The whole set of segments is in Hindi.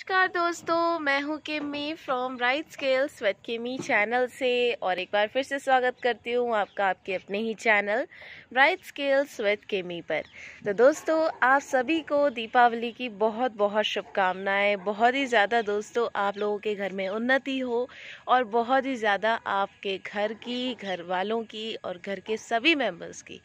नमस्कार दोस्तों मैं हूँ Kemi from right scales with Kemi channel से और एक बार फिर से स्वागत करती हूँ आपका आपके अपने ही चैनल राइट स्केल्स स्वेट केमी पर तो दोस्तों आप सभी को दीपावली की बहुत बहुत शुभकामनाएं बहुत ही ज़्यादा दोस्तों आप लोगों के घर में उन्नति हो और बहुत ही ज़्यादा आपके घर की घर वालों की और घर के सभी मेम्बर्स की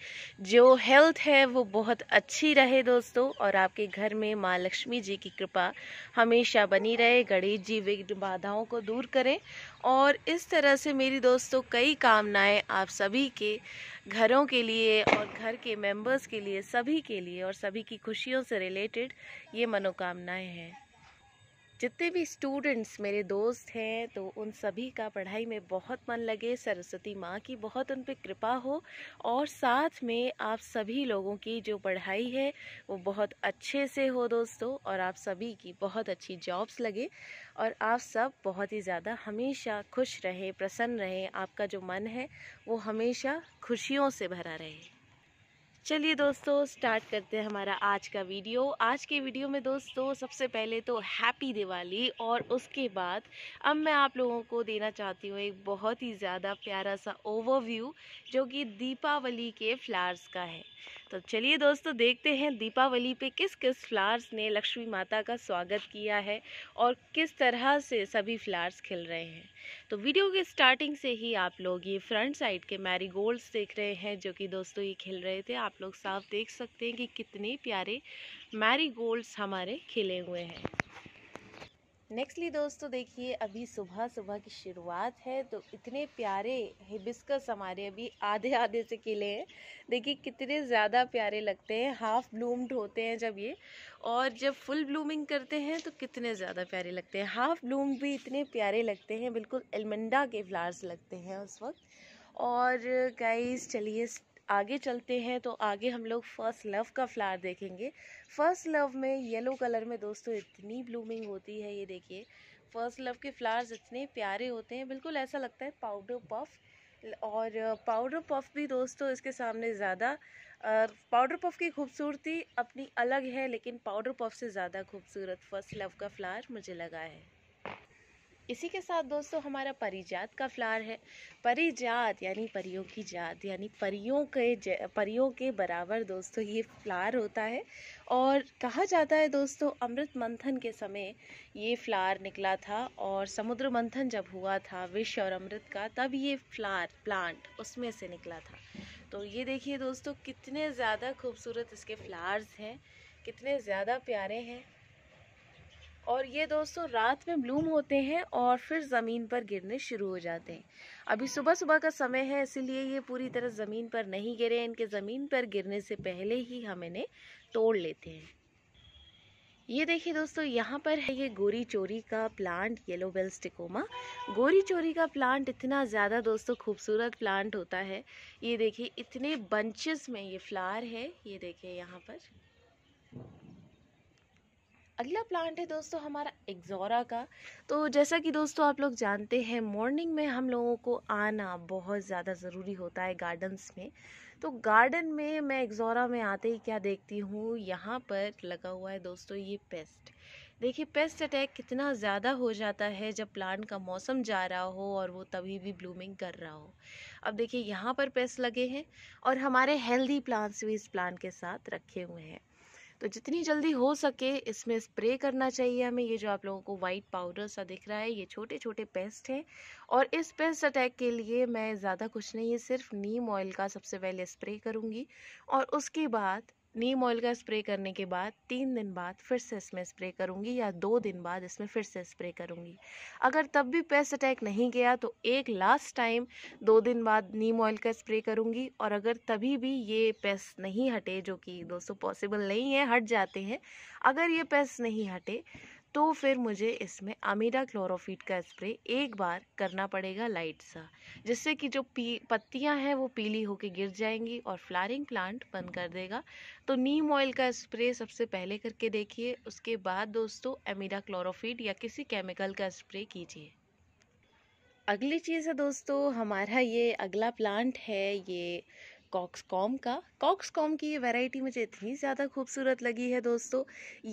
जो हेल्थ है वो बहुत अच्छी रहे दोस्तों और आपके घर में माँ लक्ष्मी जी की कृपा हमेशा हमेशा बनी रहे गणेश जी विघ्न बाधाओं को दूर करें और इस तरह से मेरी दोस्तों कई कामनाएं आप सभी के घरों के लिए और घर के मेंबर्स के लिए सभी के लिए और सभी की खुशियों से रिलेटेड ये मनोकामनाएं हैं जितने भी स्टूडेंट्स मेरे दोस्त हैं तो उन सभी का पढ़ाई में बहुत मन लगे सरस्वती माँ की बहुत उन पर कृपा हो और साथ में आप सभी लोगों की जो पढ़ाई है वो बहुत अच्छे से हो दोस्तों और आप सभी की बहुत अच्छी जॉब्स लगे और आप सब बहुत ही ज़्यादा हमेशा खुश रहे प्रसन्न रहे आपका जो मन है वो हमेशा खुशियों से भरा रहे चलिए दोस्तों स्टार्ट करते हैं हमारा आज का वीडियो आज के वीडियो में दोस्तों सबसे पहले तो हैप्पी दिवाली और उसके बाद अब मैं आप लोगों को देना चाहती हूँ एक बहुत ही ज़्यादा प्यारा सा ओवरव्यू जो कि दीपावली के फ्लावर्स का है तो चलिए दोस्तों देखते हैं दीपावली पे किस किस फ्लावर्स ने लक्ष्मी माता का स्वागत किया है और किस तरह से सभी फ्लावर्स खिल रहे हैं तो वीडियो के स्टार्टिंग से ही आप लोग ये फ्रंट साइड के मैरीगोल्ड्स देख रहे हैं जो कि दोस्तों ये खिल रहे थे आप लोग साफ देख सकते हैं कि कितने प्यारे मैरीगोल्ड्स हमारे खिले हुए हैं नेक्स्टली दोस्तों देखिए अभी सुबह सुबह की शुरुआत है तो इतने प्यारे हिबिस्कस हमारे अभी आधे आधे से किले हैं देखिए कितने ज़्यादा प्यारे लगते हैं हाफ ब्लूम्ड होते हैं जब ये और जब फुल ब्लूमिंग करते हैं तो कितने ज़्यादा प्यारे लगते हैं हाफ ब्लूम भी इतने प्यारे लगते हैं बिल्कुल एलमंडा के फ्लावर्स लगते हैं उस वक्त और गाइस चलिए आगे चलते हैं तो आगे हम लोग फर्स्ट लव का फ्लावर देखेंगे फर्स्ट लव में येलो कलर में दोस्तों इतनी ब्लूमिंग होती है ये देखिए फर्स्ट लव के फ्लावर्स इतने प्यारे होते हैं बिल्कुल ऐसा लगता है पाउडर पफ और पाउडर पफ भी दोस्तों इसके सामने ज़्यादा पाउडर पफ की खूबसूरती अपनी अलग है लेकिन पाउडर पफ से ज़्यादा खूबसूरत फर्स्ट लव का फ्लावर मुझे लगा है इसी के साथ दोस्तों हमारा परिजात का फ्लावर है परिजात यानी परियों की जात यानी परियों के परियों के बराबर दोस्तों ये फ्लावर होता है और कहा जाता है दोस्तों अमृत मंथन के समय ये फ्लावर निकला था और समुद्र मंथन जब हुआ था विष और अमृत का तब ये फ्लावर प्लांट उसमें से निकला था तो ये देखिए दोस्तों कितने ज़्यादा खूबसूरत इसके फ्लावर्स हैं कितने ज़्यादा प्यारे हैं और ये दोस्तों रात में ब्लूम होते हैं और फिर ज़मीन पर गिरने शुरू हो जाते हैं अभी सुबह सुबह का समय है इसीलिए ये पूरी तरह ज़मीन पर नहीं गिरे इनके ज़मीन पर गिरने से पहले ही हम इन्हें तोड़ लेते हैं ये देखिए दोस्तों यहाँ पर है ये गोरी चोरी का प्लांट येलो बेल स्टिकोमा गोरी चोरी का प्लांट इतना ज़्यादा दोस्तों खूबसूरत प्लांट होता है ये देखिए इतने बंचेस में ये फ्लावर है ये देखिए यहाँ पर अगला प्लांट है दोस्तों हमारा एग्जोरा का तो जैसा कि दोस्तों आप लोग जानते हैं मॉर्निंग में हम लोगों को आना बहुत ज़्यादा ज़रूरी होता है गार्डन्स में तो गार्डन में मैं एग्जोरा में आते ही क्या देखती हूँ यहाँ पर लगा हुआ है दोस्तों ये पेस्ट देखिए पेस्ट अटैक कितना ज़्यादा हो जाता है जब प्लांट का मौसम जा रहा हो और वो तभी भी ब्लूमिंग कर रहा हो अब देखिए यहाँ पर पेस्ट लगे हैं और हमारे हेल्दी प्लांट्स भी इस प्लांट के साथ रखे हुए हैं तो जितनी जल्दी हो सके इसमें स्प्रे करना चाहिए हमें ये जो आप लोगों को वाइट पाउडर सा दिख रहा है ये छोटे छोटे पेस्ट हैं और इस पेस्ट अटैक के लिए मैं ज़्यादा कुछ नहीं सिर्फ नीम ऑयल का सबसे पहले स्प्रे करूँगी और उसके बाद नीम ऑयल का स्प्रे करने के बाद तीन दिन बाद फिर से इसमें स्प्रे करूँगी या दो दिन बाद इसमें फिर से स्प्रे करूँगी अगर तब भी पेस्ट अटैक नहीं गया तो एक लास्ट टाइम दो दिन बाद नीम ऑयल का स्प्रे करूँगी और अगर तभी भी ये पेस्ट नहीं हटे जो कि दोस्तों पॉसिबल नहीं है हट जाते हैं अगर ये पेस्ट नहीं हटे तो फिर मुझे इसमें अमीरा क्लोरोफीट का स्प्रे एक बार करना पड़ेगा लाइट सा जिससे कि जो पी पत्तियाँ हैं वो पीली होकर गिर जाएंगी और फ्लारिंग प्लांट बंद कर देगा तो नीम ऑयल का स्प्रे सबसे पहले करके देखिए उसके बाद दोस्तों अमीरा क्लोरोफीट या किसी केमिकल का स्प्रे कीजिए अगली चीज़ है दोस्तों हमारा ये अगला प्लांट है ये कॉक्सकॉम का कॉक्सकॉम की ये वैरायटी मुझे इतनी ज़्यादा खूबसूरत लगी है दोस्तों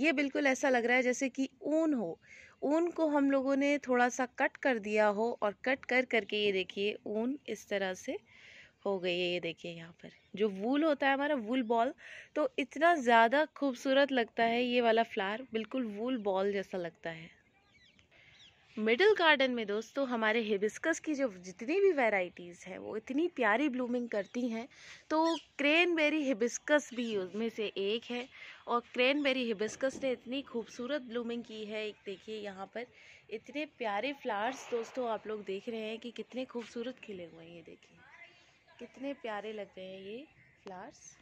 ये बिल्कुल ऐसा लग रहा है जैसे कि ऊन हो ऊन को हम लोगों ने थोड़ा सा कट कर दिया हो और कट कर करके ये देखिए ऊन इस तरह से हो गई है ये देखिए यहाँ पर जो वूल होता है हमारा वूल बॉल तो इतना ज़्यादा खूबसूरत लगता है ये वाला फ्लार बिल्कुल वूल बॉल जैसा लगता है मिडिल गार्डन में दोस्तों हमारे हिबिस्कस की जो जितनी भी वेराइटीज़ हैं वो इतनी प्यारी ब्लूमिंग करती हैं तो क्रेनबेरी हिबिस्कस भी उसमें से एक है और क्रेनबेरी हिबिस्कस ने इतनी खूबसूरत ब्लूमिंग की है एक देखिए यहाँ पर इतने प्यारे फ्लावर्स दोस्तों आप लोग देख रहे हैं कि कितने खूबसूरत खिले हुए हैं ये देखिए कितने प्यारे लग रहे हैं ये फ्लावर्स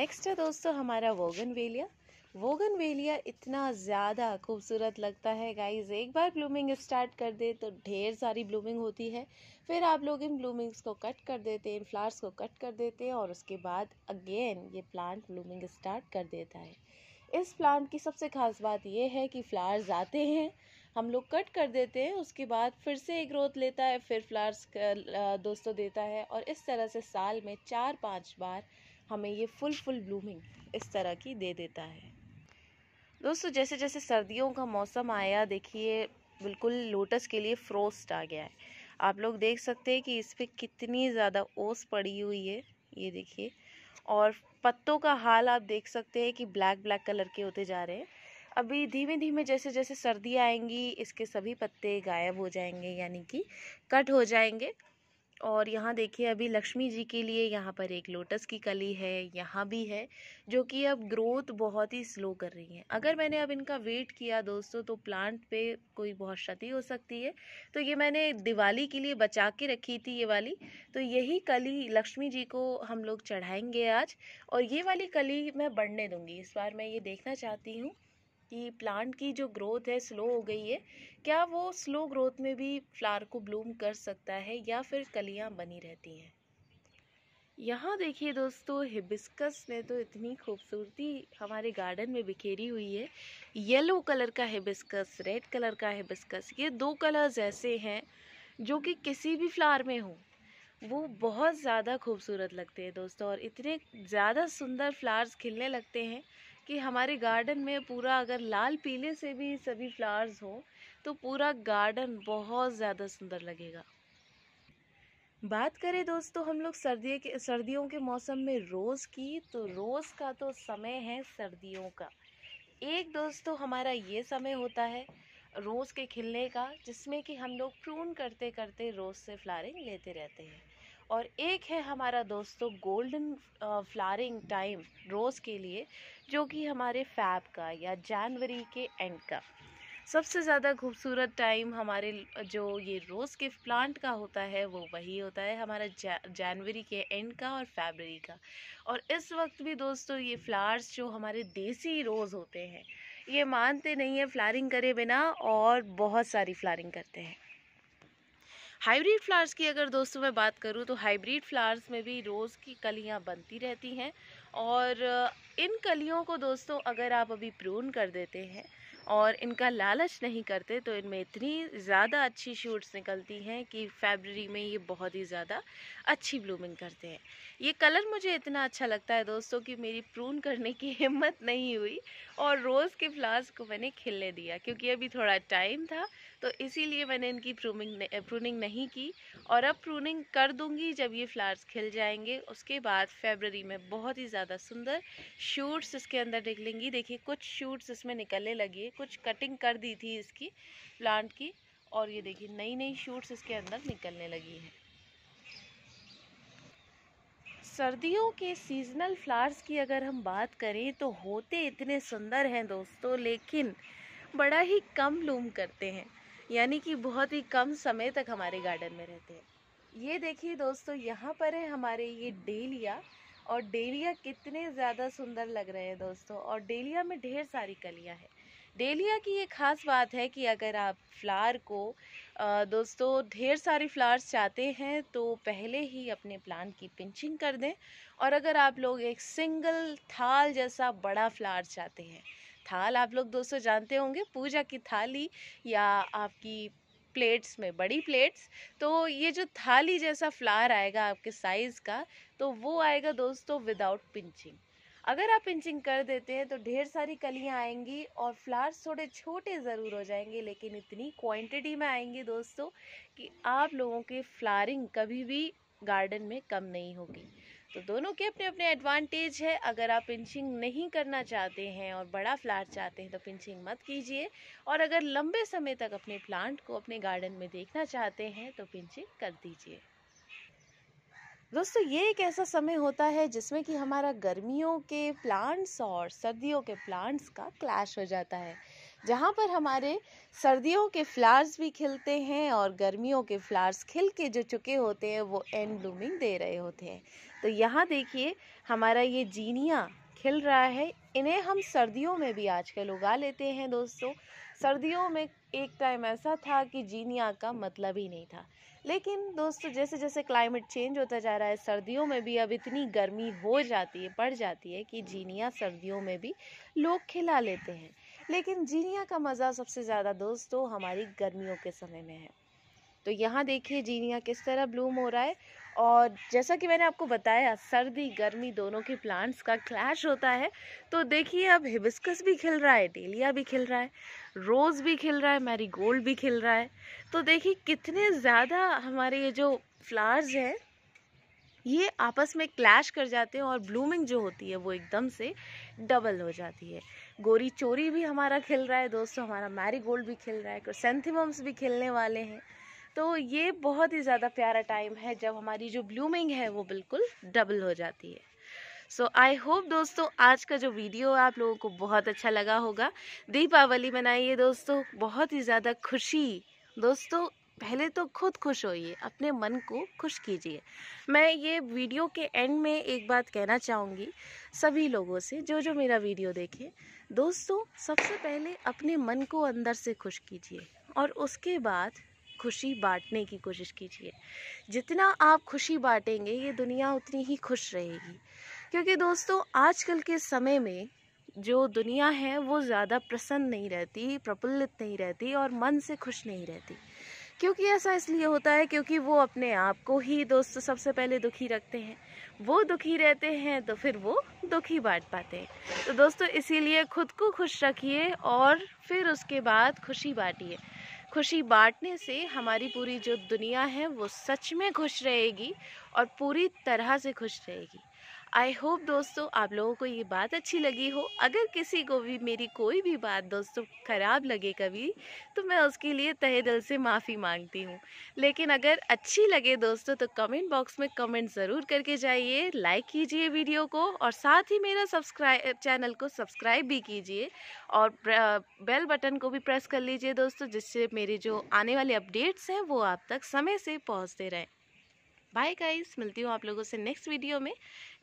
नेक्स्ट है दोस्तों हमारा वोगन वेलिया वोगन वेलिया इतना ज़्यादा खूबसूरत लगता है गाइस एक बार ब्लूमिंग स्टार्ट कर दे तो ढेर सारी ब्लूमिंग होती है फिर आप लोग इन ब्लूमिंग्स को कट कर देते हैं इन फ्लावर्स को कट कर देते हैं और उसके बाद अगेन ये प्लांट ब्लूमिंग स्टार्ट कर देता है इस प्लांट की सबसे ख़ास बात यह है कि फ्लावर्स आते हैं हम लोग कट कर देते हैं उसके बाद फिर से एक ग्रोथ लेता है फिर फ्लावर्स दोस्तों देता है और इस तरह से साल में चार पाँच बार हमें ये फुल फुल ब्लूमिंग इस तरह की दे देता है दोस्तों जैसे जैसे सर्दियों का मौसम आया देखिए बिल्कुल लोटस के लिए फ्रोस्ट आ गया है आप लोग देख सकते हैं कि इस पर कितनी ज़्यादा ओस पड़ी हुई है ये देखिए और पत्तों का हाल आप देख सकते हैं कि ब्लैक ब्लैक कलर के होते जा रहे हैं अभी धीमे धीमे जैसे जैसे सर्दी आएंगी इसके सभी पत्ते गायब हो जाएंगे यानी कि कट हो जाएंगे और यहाँ देखिए अभी लक्ष्मी जी के लिए यहाँ पर एक लोटस की कली है यहाँ भी है जो कि अब ग्रोथ बहुत ही स्लो कर रही है अगर मैंने अब इनका वेट किया दोस्तों तो प्लांट पे कोई बहुत क्षति हो सकती है तो ये मैंने दिवाली के लिए बचा के रखी थी ये वाली तो यही कली लक्ष्मी जी को हम लोग चढ़ाएंगे आज और ये वाली कली मैं बढ़ने दूँगी इस बार मैं ये देखना चाहती हूँ कि प्लांट की जो ग्रोथ है स्लो हो गई है क्या वो स्लो ग्रोथ में भी फ्लावर को ब्लूम कर सकता है या फिर कलियाँ बनी रहती हैं यहाँ देखिए दोस्तों हिबिस्कस ने तो इतनी खूबसूरती हमारे गार्डन में बिखेरी हुई है येलो कलर का हिबिस्कस रेड कलर का हिबिस्कस ये दो कलर्स ऐसे हैं जो कि किसी भी फ्लावर में हो वो बहुत ज़्यादा खूबसूरत लगते हैं दोस्तों और इतने ज़्यादा सुंदर फ्लावर्स खिलने लगते हैं कि हमारे गार्डन में पूरा अगर लाल पीले से भी सभी फ्लावर्स हों तो पूरा गार्डन बहुत ज़्यादा सुंदर लगेगा बात करें दोस्तों हम लोग सर्दी के सर्दियों के मौसम में रोज़ की तो रोज़ का तो समय है सर्दियों का एक दोस्तों हमारा ये समय होता है रोज़ के खिलने का जिसमें कि हम लोग प्रून करते करते रोज़ से फ्लारिंग लेते रहते हैं और एक है हमारा दोस्तों गोल्डन फ्लारिंग टाइम रोज़ के लिए जो कि हमारे फैब का या जनवरी के एंड का सबसे ज़्यादा खूबसूरत टाइम हमारे जो ये रोज़ के प्लांट का होता है वो वही होता है हमारा जनवरी के एंड का और फेबररी का और इस वक्त भी दोस्तों ये फ्लावर्स जो हमारे देसी रोज़ होते हैं ये मानते नहीं है फ्लारिंग करे बिना और बहुत सारी फ्लारिंग करते हैं हाइब्रिड फ्लावर्स की अगर दोस्तों मैं बात करूँ तो हाइब्रिड फ्लावर्स में भी रोज़ की कलियाँ बनती रहती हैं और इन कलियों को दोस्तों अगर आप अभी प्रून कर देते हैं और इनका लालच नहीं करते तो इनमें इतनी ज़्यादा अच्छी शूट्स निकलती हैं कि फेबररी में ये बहुत ही ज़्यादा अच्छी ब्लूमिंग करते हैं ये कलर मुझे इतना अच्छा लगता है दोस्तों कि मेरी प्रून करने की हिम्मत नहीं हुई और रोज़ के फ्लावर्स को मैंने खिलने दिया क्योंकि अभी थोड़ा टाइम था तो इसीलिए मैंने इनकी प्रूमिंग प्रूनिंग नहीं की और अब प्रूनिंग कर दूंगी जब ये फ्लावर्स खिल जाएंगे उसके बाद फेबररी में बहुत ही ज़्यादा सुंदर शूट्स इसके अंदर निकलेंगी देखिए कुछ शूट्स इसमें निकलने लगे कुछ कटिंग कर दी थी इसकी प्लांट की और ये देखिए नई नई शूट्स इसके अंदर निकलने लगी हैं सर्दियों के सीजनल फ्लावर्स की अगर हम बात करें तो होते इतने सुंदर हैं दोस्तों लेकिन बड़ा ही कम लूम करते हैं यानी कि बहुत ही कम समय तक हमारे गार्डन में रहते हैं ये देखिए दोस्तों यहाँ पर है हमारे ये डेलिया और डेलिया कितने ज़्यादा सुंदर लग रहे हैं दोस्तों और डेलिया में ढेर सारी कलियाँ हैं डेलिया की ये ख़ास बात है कि अगर आप फ्लार को दोस्तों ढेर सारे फ्लावर्स चाहते हैं तो पहले ही अपने प्लांट की पिंचिंग कर दें और अगर आप लोग एक सिंगल थाल जैसा बड़ा फ्लावर चाहते हैं थाल आप लोग दोस्तों जानते होंगे पूजा की थाली या आपकी प्लेट्स में बड़ी प्लेट्स तो ये जो थाली जैसा फ्लावर आएगा आपके साइज़ का तो वो आएगा दोस्तों विदाउट पिंचिंग अगर आप पिंचिंग कर देते हैं तो ढेर सारी कलियाँ आएंगी और फ्लावर्स थोड़े छोटे ज़रूर हो जाएंगे लेकिन इतनी क्वांटिटी में आएंगे दोस्तों कि आप लोगों के फ्लारिंग कभी भी गार्डन में कम नहीं होगी तो दोनों के अपने अपने एडवांटेज है अगर आप पिंचिंग नहीं करना चाहते हैं और बड़ा फ्लावर चाहते हैं तो पिंचिंग मत कीजिए और अगर लंबे समय तक अपने प्लांट को अपने गार्डन में देखना चाहते हैं तो पिंचिंग कर दीजिए दोस्तों ये एक ऐसा समय होता है जिसमें कि हमारा गर्मियों के प्लांट्स और सर्दियों के प्लांट्स का क्लैश हो जाता है जहाँ पर हमारे सर्दियों के फ्लावर्स भी खिलते हैं और गर्मियों के फ्लावर्स खिल के जो चुके होते हैं वो एंड ब्लूमिंग दे रहे होते हैं तो यहाँ देखिए हमारा ये जीनिया खिल रहा है इन्हें हम सर्दियों में भी आजकल उगा लेते हैं दोस्तों सर्दियों में एक टाइम ऐसा था कि जीनिया का मतलब ही नहीं था लेकिन दोस्तों जैसे जैसे क्लाइमेट चेंज होता जा रहा है सर्दियों में भी अब इतनी गर्मी हो जाती है पड़ जाती है कि जीनिया सर्दियों में भी लोग खिला लेते हैं लेकिन जीनिया का मज़ा सबसे ज़्यादा दोस्तों हमारी गर्मियों के समय में है तो यहाँ देखिए जीनिया किस तरह ब्लूम हो रहा है और जैसा कि मैंने आपको बताया सर्दी गर्मी दोनों के प्लांट्स का क्लैश होता है तो देखिए अब हिबिस्कस भी खिल रहा है डेलिया भी खिल रहा है रोज़ भी खिल रहा है मैरीगोल्ड भी खिल रहा है तो देखिए कितने ज़्यादा हमारे ये जो फ्लावर्स हैं ये आपस में क्लैश कर जाते हैं और ब्लूमिंग जो होती है वो एकदम से डबल हो जाती है गोरी चोरी भी हमारा खिल रहा है दोस्तों हमारा मैरीगोल्ड भी खिल रहा है क्रोसेंथिमम्स भी खिलने वाले हैं तो ये बहुत ही ज़्यादा प्यारा टाइम है जब हमारी जो ब्लूमिंग है वो बिल्कुल डबल हो जाती है सो आई होप दोस्तों आज का जो वीडियो आप लोगों को बहुत अच्छा लगा होगा दीपावली मनाइए दोस्तों बहुत ही ज़्यादा खुशी दोस्तों पहले तो खुद खुश होइए अपने मन को खुश कीजिए मैं ये वीडियो के एंड में एक बात कहना चाहूँगी सभी लोगों से जो जो मेरा वीडियो देखे दोस्तों सबसे पहले अपने मन को अंदर से खुश कीजिए और उसके बाद खुशी बांटने की कोशिश कीजिए जितना आप खुशी बांटेंगे ये दुनिया उतनी ही खुश रहेगी क्योंकि दोस्तों आजकल के समय में जो दुनिया है वो ज़्यादा प्रसन्न नहीं रहती प्रफुल्लित नहीं रहती और मन से खुश नहीं रहती क्योंकि ऐसा इसलिए होता है क्योंकि वो अपने आप को ही दोस्त सबसे पहले दुखी रखते हैं वो दुखी रहते हैं तो फिर वो दुखी बांट पाते हैं तो दोस्तों इसीलिए खुद को खुश रखिए और फिर उसके बाद खुशी बांटिए खुशी बांटने से हमारी पूरी जो दुनिया है वो सच में खुश रहेगी और पूरी तरह से खुश रहेगी आई होप दोस्तों आप लोगों को ये बात अच्छी लगी हो अगर किसी को भी मेरी कोई भी बात दोस्तों ख़राब लगे कभी तो मैं उसके लिए तहे दिल से माफ़ी मांगती हूँ लेकिन अगर अच्छी लगे दोस्तों तो कमेंट बॉक्स में कमेंट ज़रूर करके जाइए लाइक कीजिए वीडियो को और साथ ही मेरा सब्सक्राइब चैनल को सब्सक्राइब भी कीजिए और बेल बटन को भी प्रेस कर लीजिए दोस्तों जिससे मेरे जो आने वाले अपडेट्स हैं वो आप तक समय से पहुँचते रहें बाय गाइस मिलती हूँ आप लोगों से नेक्स्ट वीडियो में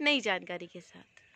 नई जानकारी के साथ